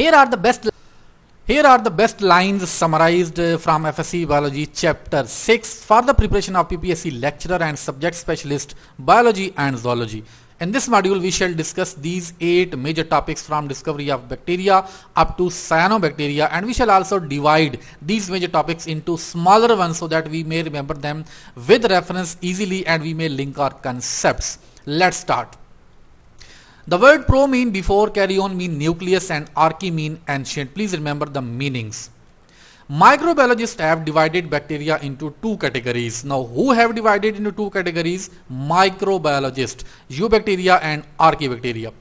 Here are the best here are the best lines summarized from FSC Biology Chapter 6 for the preparation of PPSC lecturer and subject specialist biology and zoology. In this module, we shall discuss these eight major topics from discovery of bacteria up to cyanobacteria and we shall also divide these major topics into smaller ones so that we may remember them with reference easily and we may link our concepts. Let's start. The word pro mean before, carry on mean nucleus and archae mean ancient. Please remember the meanings. Microbiologists have divided bacteria into two categories. Now who have divided into two categories? Microbiologists, eubacteria and archibacteria.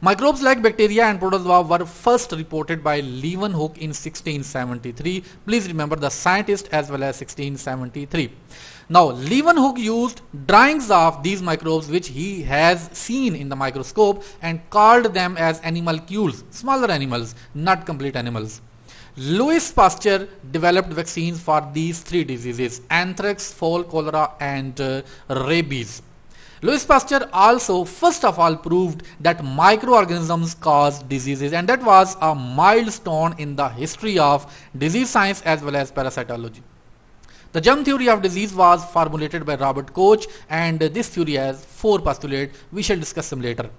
Microbes like bacteria and protozoa were first reported by Leeuwenhoek in 1673. Please remember the scientist as well as 1673. Now Leeuwenhoek used drawings of these microbes which he has seen in the microscope and called them as animalcules, smaller animals, not complete animals. Louis Pasteur developed vaccines for these three diseases, anthrax, fowl cholera and uh, rabies. Louis Pasteur also first of all proved that microorganisms cause diseases and that was a milestone in the history of disease science as well as parasitology. The germ theory of disease was formulated by Robert Koch and this theory has four postulates. We shall discuss them later.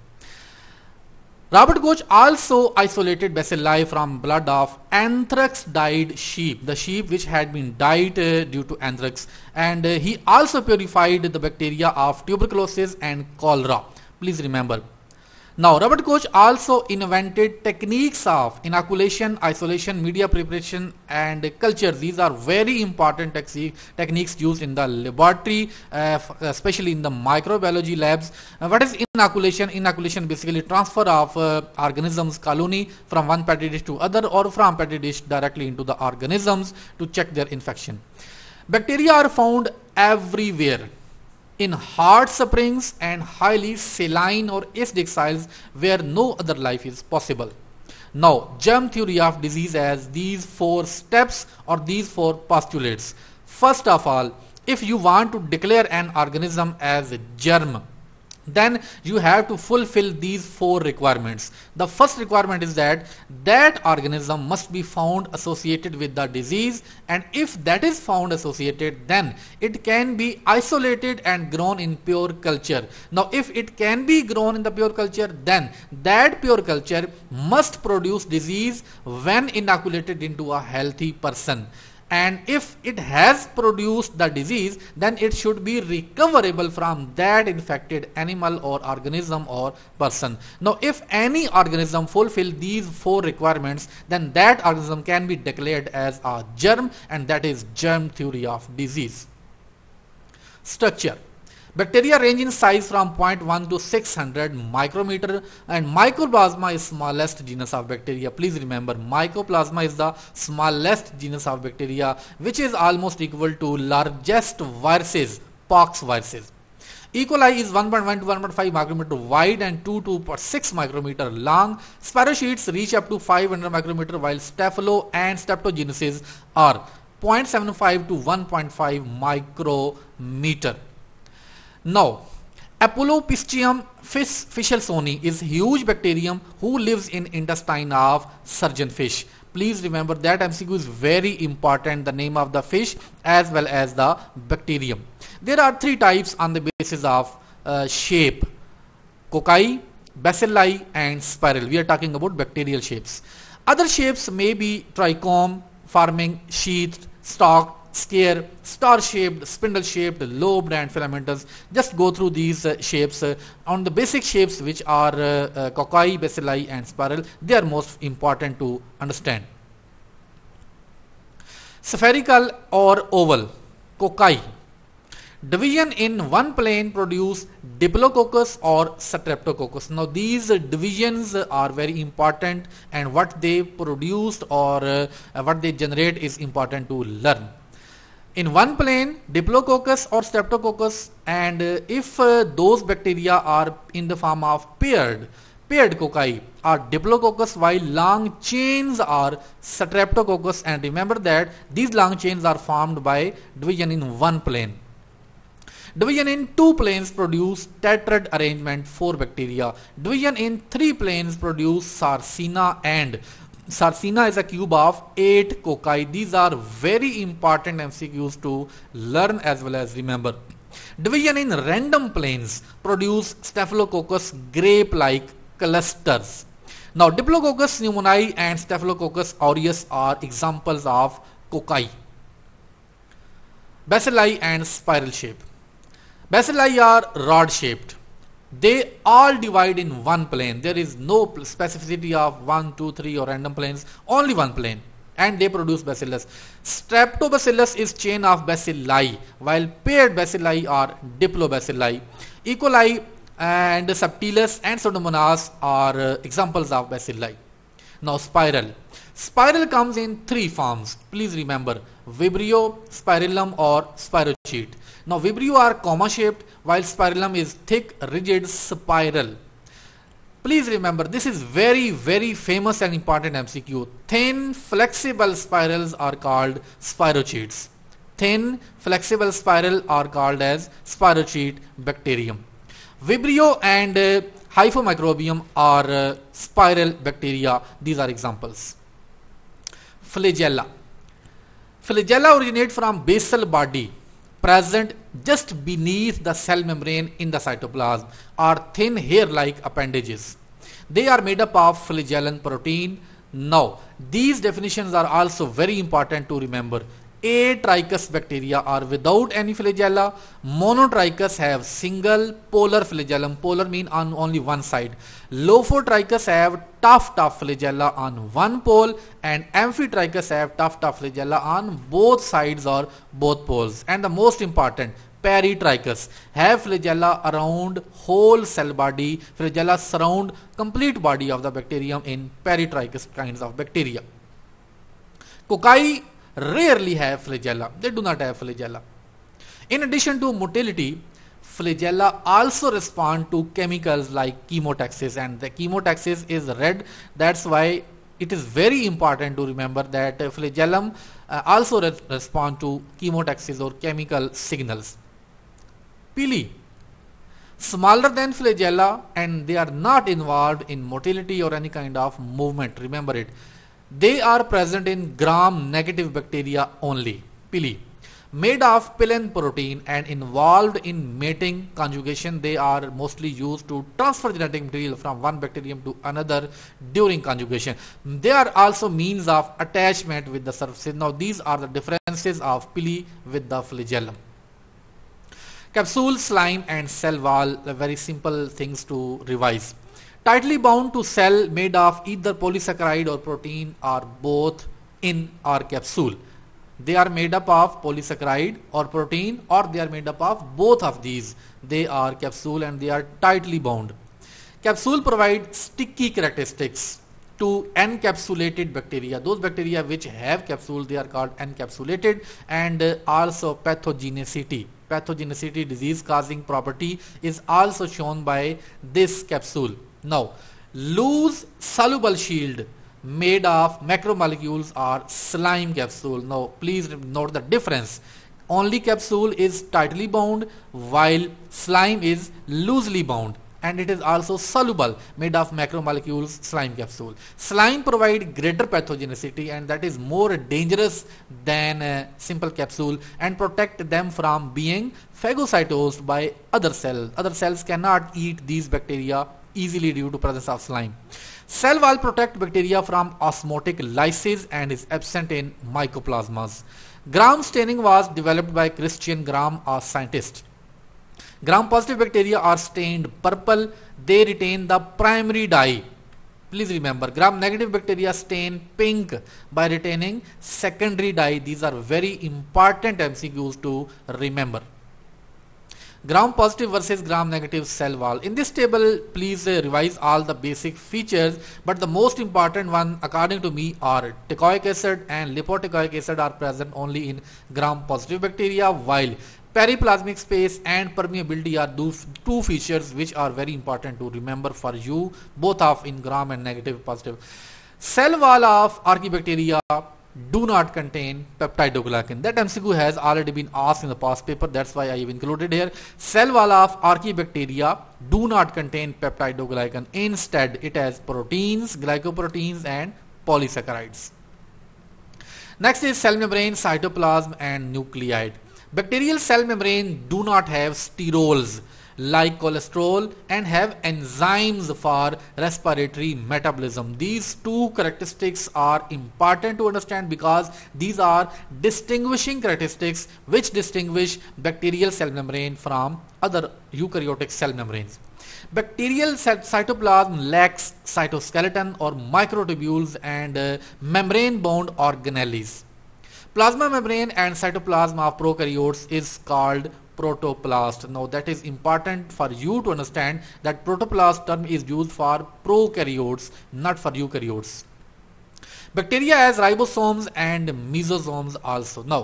Robert Koch also isolated bacilli from blood of anthrax dyed sheep, the sheep which had been dyed uh, due to anthrax, and uh, he also purified the bacteria of tuberculosis and cholera. Please remember, now Robert Koch also invented techniques of inoculation, isolation, media preparation and culture. These are very important techniques used in the laboratory, uh, especially in the microbiology labs. Uh, what is inoculation? Inoculation basically transfer of uh, organisms colony from one petri dish to other or from petri dish directly into the organisms to check their infection. Bacteria are found everywhere in hard springs and highly saline or acidic soils where no other life is possible. Now, germ theory of disease has these four steps or these four postulates. First of all, if you want to declare an organism as a germ, then you have to fulfill these four requirements. The first requirement is that that organism must be found associated with the disease and if that is found associated then it can be isolated and grown in pure culture. Now if it can be grown in the pure culture then that pure culture must produce disease when inoculated into a healthy person and if it has produced the disease then it should be recoverable from that infected animal or organism or person now if any organism fulfill these four requirements then that organism can be declared as a germ and that is germ theory of disease structure Bacteria range in size from 0.1 to 600 micrometer and Mycoplasma is smallest genus of bacteria. Please remember Mycoplasma is the smallest genus of bacteria which is almost equal to largest viruses, pox viruses. E. coli is 1.1 to 1.5 micrometer wide and 2 to 6 micrometer long. Sparrow reach up to 500 micrometer while Staphylo and Streptogenesis are 0.75 to 1.5 micrometer. Now, Apollopistium fish fischelsoni is huge bacterium who lives in intestine of surgeon fish. Please remember that MCQ is very important the name of the fish as well as the bacterium. There are three types on the basis of uh, shape. Cocci, bacilli and spiral. We are talking about bacterial shapes. Other shapes may be trichome, forming sheath, stalk, sphere, star-shaped, spindle-shaped, lobed and filamentous. Just go through these uh, shapes. Uh, on the basic shapes which are uh, uh cocci, bacilli and spiral, they are most important to understand. Spherical or oval, cocci. Division in one plane produce diplococcus or streptococcus. Now these divisions are very important and what they produced or uh, what they generate is important to learn in one plane diplococcus or streptococcus and uh, if uh, those bacteria are in the form of paired paired cocci are diplococcus while long chains are streptococcus and remember that these long chains are formed by division in one plane Division in two planes produce tetrad arrangement for bacteria. Division in three planes produce sarcina and Sarcina is a cube of 8 cocci. These are very important MCQs to learn as well as remember. Division in random planes produce Staphylococcus grape-like clusters. Now Diplococcus pneumoniae and Staphylococcus aureus are examples of cocci. Bacilli and spiral shape. Bacilli are rod shaped they all divide in one plane there is no specificity of 1 2 3 or random planes only one plane and they produce bacillus streptobacillus is chain of bacilli while paired bacilli are diplobacilli e coli and subtilis and pseudomonas are uh, examples of bacilli now spiral spiral comes in three forms please remember vibrio spirillum or spirochete now vibrio are comma shaped while spirillum is thick rigid spiral. Please remember this is very very famous and important MCQ. Thin flexible spirals are called spirochetes. Thin flexible spiral are called as spirochete bacterium. Vibrio and uh, hyphomicrobium are uh, spiral bacteria. These are examples. Flagella. Flagella originate from basal body present just beneath the cell membrane in the cytoplasm are thin hair-like appendages. They are made up of flagellin protein. Now, these definitions are also very important to remember atrichous bacteria are without any flagella monotrichous have single polar flagellum polar mean on only one side lophotrichous have tough tough flagella on one pole and amphitrichous have tough tough flagella on both sides or both poles and the most important peritrichous have flagella around whole cell body flagella surround complete body of the bacterium in peritrichous kinds of bacteria cocci rarely have flagella. They do not have flagella. In addition to motility, flagella also respond to chemicals like chemotaxis and the chemotaxis is red. That's why it is very important to remember that flagellum uh, also re respond to chemotaxis or chemical signals. Pili smaller than flagella and they are not involved in motility or any kind of movement remember it they are present in gram-negative bacteria only, pili. Made of pilin protein and involved in mating conjugation, they are mostly used to transfer genetic material from one bacterium to another during conjugation. They are also means of attachment with the surface. Now these are the differences of pili with the flagellum capsule slime and cell wall very simple things to revise tightly bound to cell made of either polysaccharide or protein are both in our capsule. They are made up of polysaccharide or protein or they are made up of both of these. They are capsule and they are tightly bound. Capsule provide sticky characteristics to encapsulated bacteria. Those bacteria which have capsule they are called encapsulated and uh, also pathogenicity. Pathogenicity disease causing property is also shown by this capsule. Now, loose soluble shield made of macromolecules are slime capsule. Now, please note the difference. Only capsule is tightly bound while slime is loosely bound and it is also soluble made of macromolecules slime capsule. Slime provide greater pathogenicity and that is more dangerous than simple capsule and protect them from being phagocytosed by other cells. Other cells cannot eat these bacteria easily due to presence of slime. Cell wall protect bacteria from osmotic lysis and is absent in mycoplasmas. Gram staining was developed by Christian Gram, a scientist. Gram-positive bacteria are stained purple. They retain the primary dye. Please remember, gram-negative bacteria stain pink by retaining secondary dye. These are very important MCQs to remember gram positive versus gram negative cell wall. In this table, please uh, revise all the basic features, but the most important one according to me are techoic acid and lipotechoic acid are present only in gram positive bacteria while periplasmic space and permeability are those two features which are very important to remember for you both of in gram and negative positive. Cell wall of archibacteria do not contain peptidoglycan. That MCQ has already been asked in the past paper. That's why I have included here. Cell wall of archaebacteria do not contain peptidoglycan. Instead, it has proteins, glycoproteins and polysaccharides. Next is cell membrane, cytoplasm and nuclei. Bacterial cell membrane do not have sterols like cholesterol and have enzymes for respiratory metabolism. These two characteristics are important to understand because these are distinguishing characteristics which distinguish bacterial cell membrane from other eukaryotic cell membranes. Bacterial cytoplasm lacks cytoskeleton or microtubules and uh, membrane-bound organelles. Plasma membrane and cytoplasm of prokaryotes is called protoplast. Now that is important for you to understand that protoplast term is used for prokaryotes, not for eukaryotes. Bacteria has ribosomes and mesosomes also. Now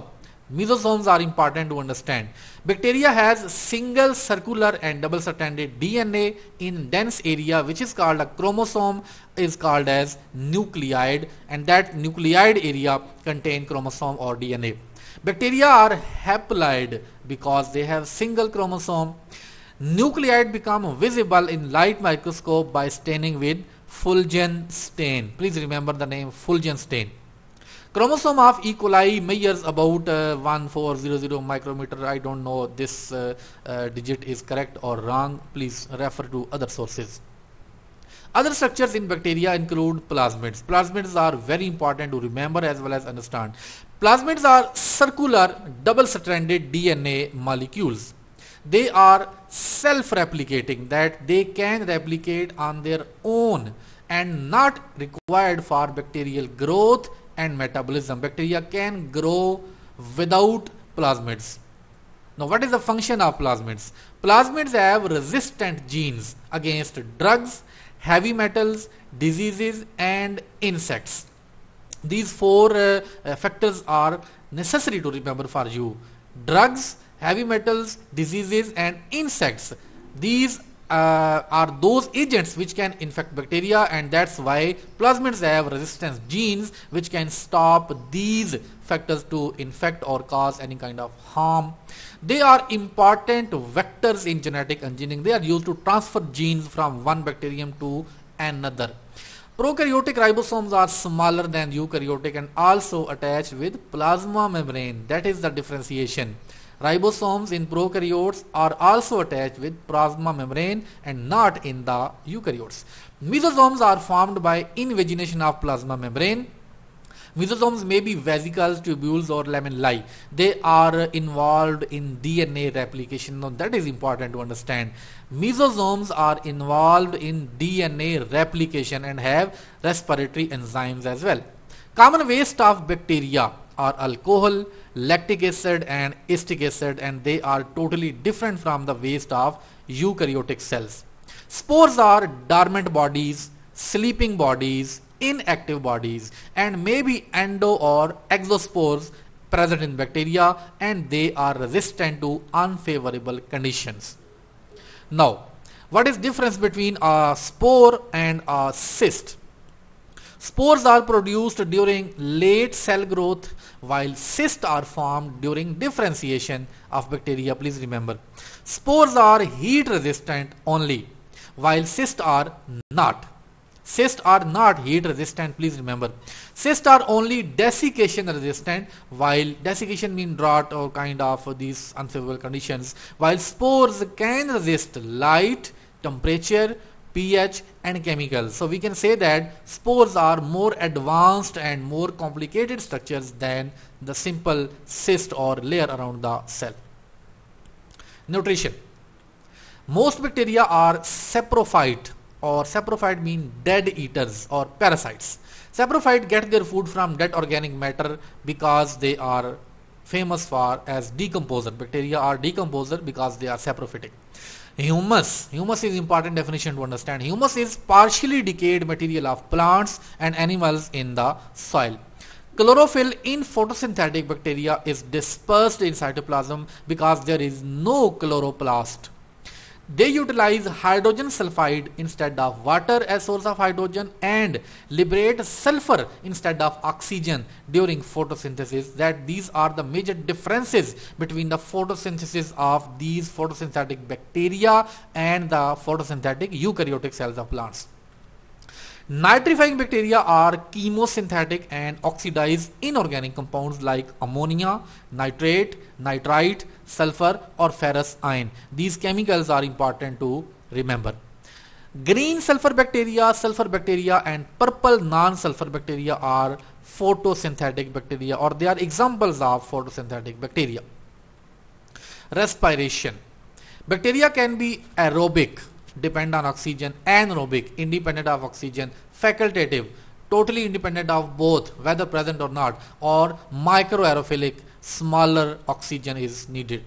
mesosomes are important to understand. Bacteria has single circular and double stranded DNA in dense area which is called a chromosome is called as nucleoid, and that nucleoid area contain chromosome or DNA. Bacteria are haploid because they have single chromosome. Nuclei become visible in light microscope by staining with Fulgen stain. Please remember the name Fulgen stain. Chromosome of E. coli measures about uh, 1400 micrometer. I don't know this uh, uh, digit is correct or wrong. Please refer to other sources. Other structures in bacteria include plasmids. Plasmids are very important to remember as well as understand. Plasmids are circular double-stranded DNA molecules. They are self-replicating that they can replicate on their own and not required for bacterial growth and metabolism. Bacteria can grow without plasmids. Now what is the function of plasmids? Plasmids have resistant genes against drugs heavy metals, diseases and insects. These four uh, uh, factors are necessary to remember for you. Drugs, heavy metals, diseases and insects. These uh, are those agents which can infect bacteria and that's why plasmids have resistance genes which can stop these factors to infect or cause any kind of harm. They are important vectors in genetic engineering. They are used to transfer genes from one bacterium to another. Prokaryotic ribosomes are smaller than eukaryotic and also attached with plasma membrane. That is the differentiation. Ribosomes in prokaryotes are also attached with plasma membrane and not in the eukaryotes. Mesosomes are formed by invagination of plasma membrane Mesosomes may be vesicles, tubules or lamellae. They are involved in DNA replication. Now that is important to understand. Mesosomes are involved in DNA replication and have respiratory enzymes as well. Common waste of bacteria are alcohol, lactic acid and acetic acid and they are totally different from the waste of eukaryotic cells. Spores are dormant bodies, sleeping bodies, inactive bodies and may be endo or exospores present in bacteria and they are resistant to unfavorable conditions. Now, what is difference between a spore and a cyst? Spores are produced during late cell growth while cysts are formed during differentiation of bacteria. Please remember, spores are heat resistant only while cysts are not cysts are not heat resistant please remember cysts are only desiccation resistant while desiccation mean drought or kind of these unfavorable conditions while spores can resist light temperature pH and chemicals. So we can say that spores are more advanced and more complicated structures than the simple cyst or layer around the cell. Nutrition. Most bacteria are saprophyte or saprophyte mean dead eaters or parasites. Saprophyte get their food from dead organic matter because they are famous for as decomposer. Bacteria are decomposer because they are saprophytic. Humus. Humus is important definition to understand. Humus is partially decayed material of plants and animals in the soil. Chlorophyll in photosynthetic bacteria is dispersed in cytoplasm because there is no chloroplast they utilize hydrogen sulfide instead of water as source of hydrogen and liberate sulfur instead of oxygen during photosynthesis that these are the major differences between the photosynthesis of these photosynthetic bacteria and the photosynthetic eukaryotic cells of plants. Nitrifying bacteria are chemosynthetic and oxidize inorganic compounds like ammonia, nitrate, nitrite, sulfur or ferrous ion. These chemicals are important to remember. Green sulfur bacteria, sulfur bacteria and purple non-sulfur bacteria are photosynthetic bacteria or they are examples of photosynthetic bacteria. Respiration. Bacteria can be aerobic, depend on oxygen, anaerobic, independent of oxygen, facultative, totally independent of both, whether present or not, or microaerophilic, smaller oxygen is needed.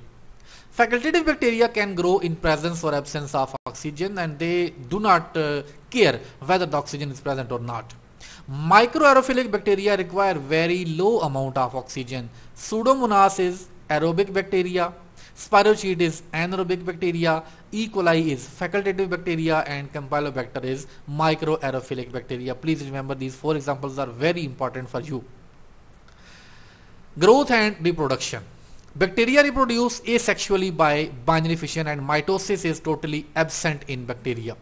Facultative bacteria can grow in presence or absence of oxygen and they do not uh, care whether the oxygen is present or not. Microaerophilic bacteria require very low amount of oxygen. Pseudomonas is aerobic bacteria, spirochete is anaerobic bacteria, E. coli is facultative bacteria and Campylobacter is microaerophilic bacteria. Please remember these four examples are very important for you. Growth and reproduction. Bacteria reproduce asexually by binary fission and mitosis is totally absent in bacteria.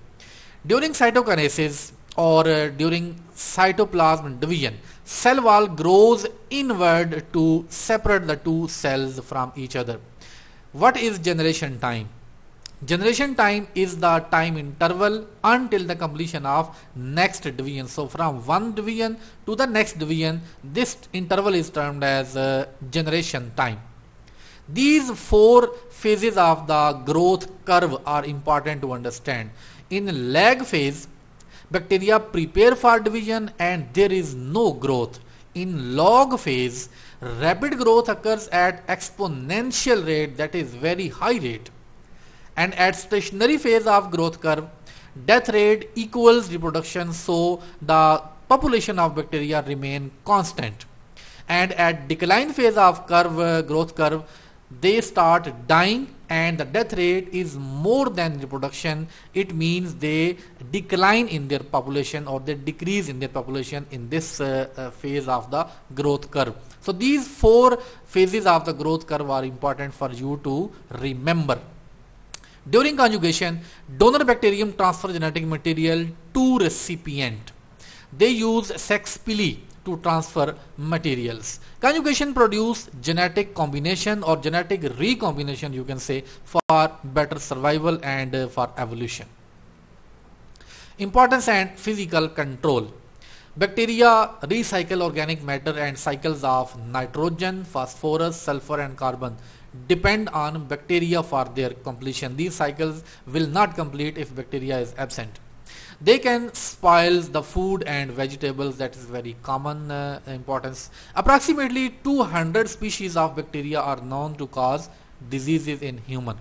During cytokinesis or uh, during cytoplasm division, cell wall grows inward to separate the two cells from each other. What is generation time? Generation time is the time interval until the completion of next division. So from one division to the next division, this interval is termed as uh, generation time. These four phases of the growth curve are important to understand. In lag phase, bacteria prepare for division and there is no growth. In log phase, rapid growth occurs at exponential rate that is very high rate and at stationary phase of growth curve death rate equals reproduction so the population of bacteria remain constant and at decline phase of curve uh, growth curve they start dying and the death rate is more than reproduction it means they decline in their population or they decrease in their population in this uh, uh, phase of the growth curve so these four phases of the growth curve are important for you to remember during conjugation, donor bacterium transfer genetic material to recipient. They use sex pili to transfer materials. Conjugation produce genetic combination or genetic recombination you can say for better survival and uh, for evolution. Importance and physical control. Bacteria recycle organic matter and cycles of nitrogen, phosphorus, sulfur and carbon depend on bacteria for their completion. These cycles will not complete if bacteria is absent. They can spoil the food and vegetables that is very common uh, importance. Approximately 200 species of bacteria are known to cause diseases in human.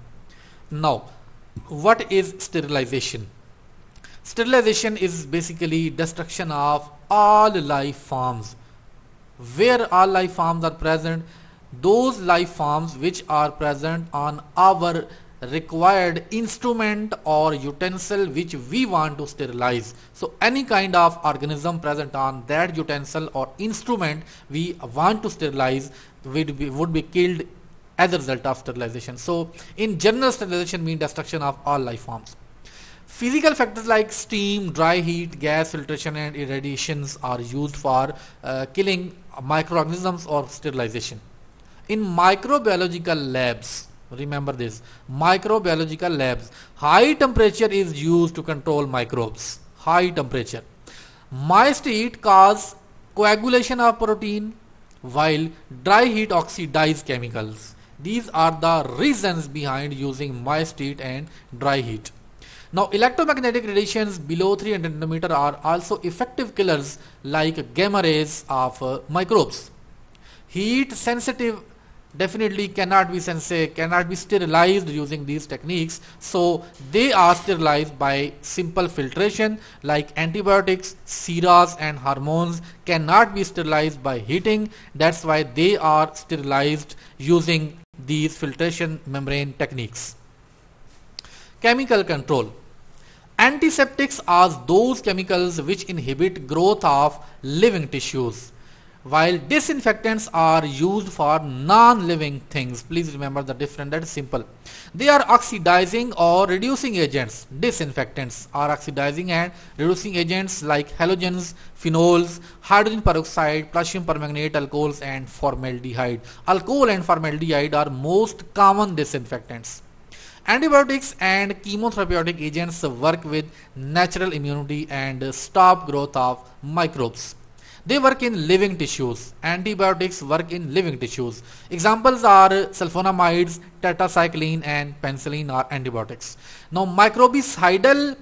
Now, what is sterilization? Sterilization is basically destruction of all life forms. Where all life forms are present, those life forms which are present on our required instrument or utensil which we want to sterilize so any kind of organism present on that utensil or instrument we want to sterilize would be, would be killed as a result of sterilization so in general sterilization means destruction of all life forms Physical factors like steam, dry heat, gas, filtration and irradiations are used for uh, killing microorganisms or sterilization in microbiological labs remember this microbiological labs high temperature is used to control microbes high temperature moist heat cause coagulation of protein while dry heat oxidizes chemicals these are the reasons behind using moist heat and dry heat now electromagnetic radiations below 300 nanometer are also effective killers like gamma rays of uh, microbes heat sensitive definitely cannot be sensei, cannot be sterilized using these techniques. So they are sterilized by simple filtration like antibiotics, serums and hormones cannot be sterilized by heating. That's why they are sterilized using these filtration membrane techniques. Chemical control. Antiseptics are those chemicals which inhibit growth of living tissues while disinfectants are used for non-living things please remember the difference that is simple they are oxidizing or reducing agents disinfectants are oxidizing and reducing agents like halogens phenols hydrogen peroxide potassium permanganate alcohols and formaldehyde alcohol and formaldehyde are most common disinfectants antibiotics and chemotherapeutic agents work with natural immunity and stop growth of microbes they work in living tissues. Antibiotics work in living tissues. Examples are sulfonamides, tetracycline and penicillin are antibiotics. Now microbicidal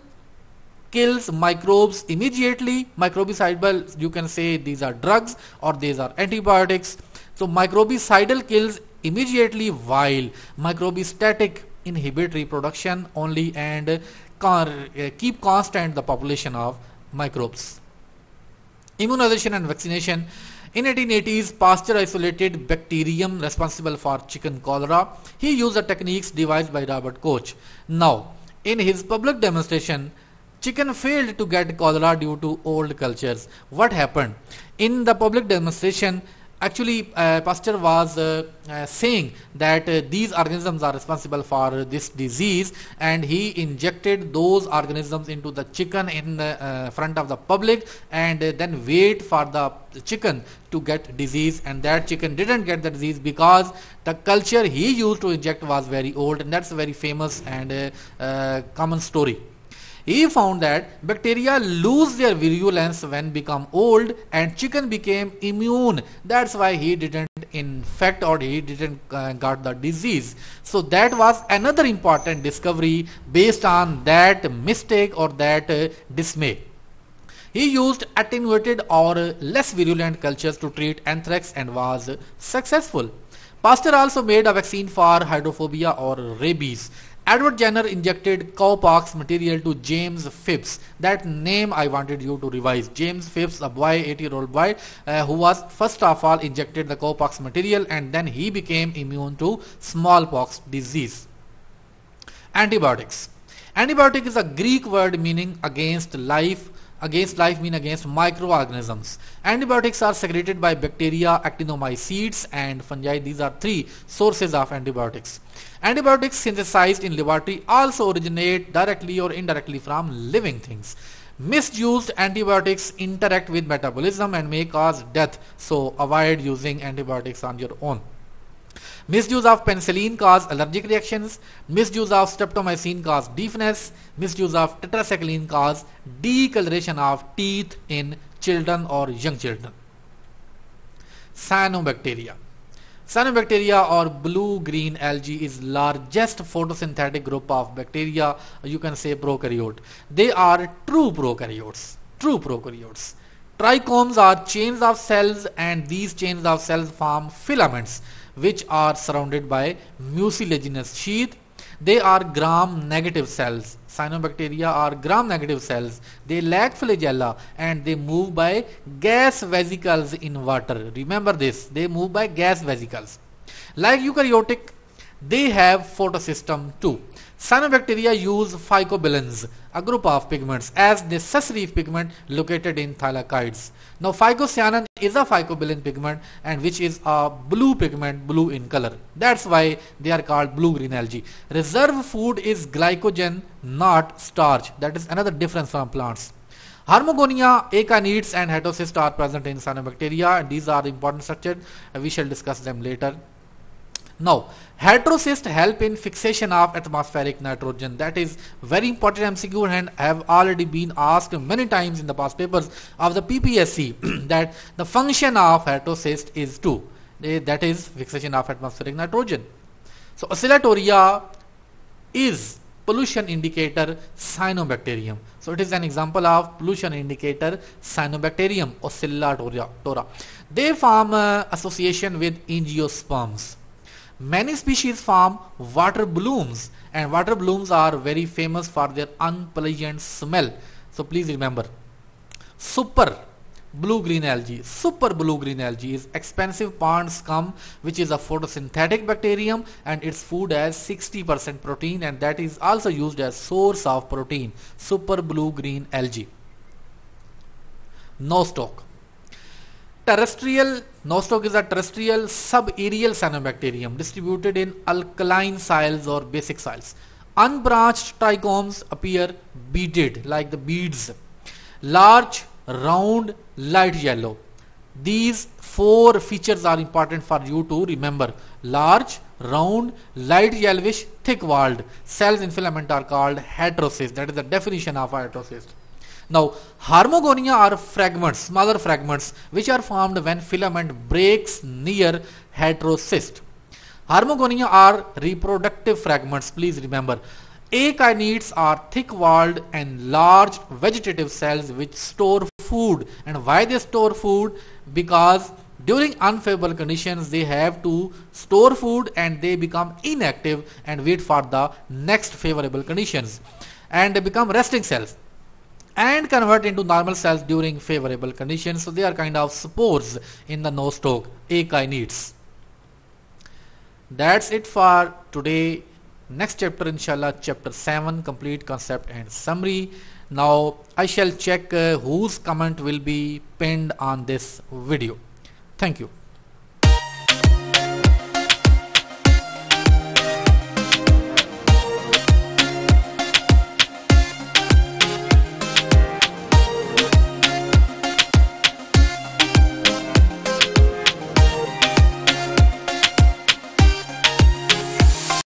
kills microbes immediately. Microbicidal you can say these are drugs or these are antibiotics. So microbicidal kills immediately while microbistatic inhibit reproduction only and uh, keep constant the population of microbes. Immunization and vaccination. In 1880s, Pasteur isolated bacterium responsible for chicken cholera. He used the techniques devised by Robert Koch. Now, in his public demonstration, chicken failed to get cholera due to old cultures. What happened? In the public demonstration, Actually, uh, Pasteur was uh, uh, saying that these organisms are responsible for this disease and he injected those organisms into the chicken in front of the public and then wait for the chicken to get disease and that chicken didn't get the disease because the culture he used to inject was very old and that's a very famous and uh, uh, common story. He found that bacteria lose their virulence when become old and chicken became immune. That's why he didn't infect or he didn't uh, got the disease. So that was another important discovery based on that mistake or that uh, dismay. He used attenuated or less virulent cultures to treat anthrax and was successful. Pasteur also made a vaccine for hydrophobia or rabies Edward Jenner injected cowpox material to James Phipps. That name I wanted you to revise. James Phipps, a boy, 80 year old boy, uh, who was first of all injected the cowpox material and then he became immune to smallpox disease. Antibiotics. Antibiotic is a Greek word meaning against life against life mean against microorganisms. Antibiotics are secreted by bacteria, actinomycetes and fungi. These are three sources of antibiotics. Antibiotics synthesized in laboratory also originate directly or indirectly from living things. Misused antibiotics interact with metabolism and may cause death. So avoid using antibiotics on your own. Misuse of penicillin cause allergic reactions. Misuse of streptomycin cause deafness. Misuse of tetracycline cause decoloration of teeth in children or young children. Cyanobacteria. Cyanobacteria or blue-green algae is largest photosynthetic group of bacteria, you can say prokaryote. They are true prokaryotes, true prokaryotes. Trichomes are chains of cells and these chains of cells form filaments which are surrounded by mucilaginous sheath. They are gram negative cells. Cyanobacteria are gram negative cells. They lack flagella and they move by gas vesicles in water. Remember this, they move by gas vesicles. Like eukaryotic, they have photosystem too. Cyanobacteria use phycobilins, a group of pigments, as necessary pigment located in thylakoids. Now phycocyanin is a phycobilin pigment and which is a blue pigment, blue in color. That's why they are called blue-green algae. Reserve food is glycogen, not starch. That is another difference from plants. Harmogonia, aconids and hetocysts are present in cyanobacteria. These are important structures. We shall discuss them later. Now, heterocysts help in fixation of atmospheric nitrogen. That is very important MCQ and have already been asked many times in the past papers of the PPSC that the function of heterocyst is to eh, that is fixation of atmospheric nitrogen. So, oscillatoria is pollution indicator cyanobacterium. So it is an example of pollution indicator cyanobacterium oscillatoria. They form uh, association with angiosperms. Many species form water blooms and water blooms are very famous for their unpleasant smell. So please remember super blue green algae super blue green algae is expensive pond scum which is a photosynthetic bacterium and its food has 60% protein and that is also used as source of protein super blue green algae no stock. terrestrial Nostoc is a terrestrial subaerial cyanobacterium distributed in alkaline soils or basic soils. Unbranched trichomes appear beaded like the beads. Large, round, light yellow. These four features are important for you to remember. Large, round, light yellowish, thick-walled cells in filament are called heterocysts. That is the definition of a heterocyst. Now harmogonia are fragments, smaller fragments which are formed when filament breaks near heterocyst. Harmogonia are reproductive fragments, please remember. Aconids are thick-walled and large vegetative cells which store food. And why they store food? Because during unfavorable conditions they have to store food and they become inactive and wait for the next favorable conditions and they become resting cells and convert into normal cells during favorable conditions. So they are kind of spores in the no stalk acyanids. That's it for today. Next chapter inshallah chapter 7 complete concept and summary. Now I shall check uh, whose comment will be pinned on this video. Thank you.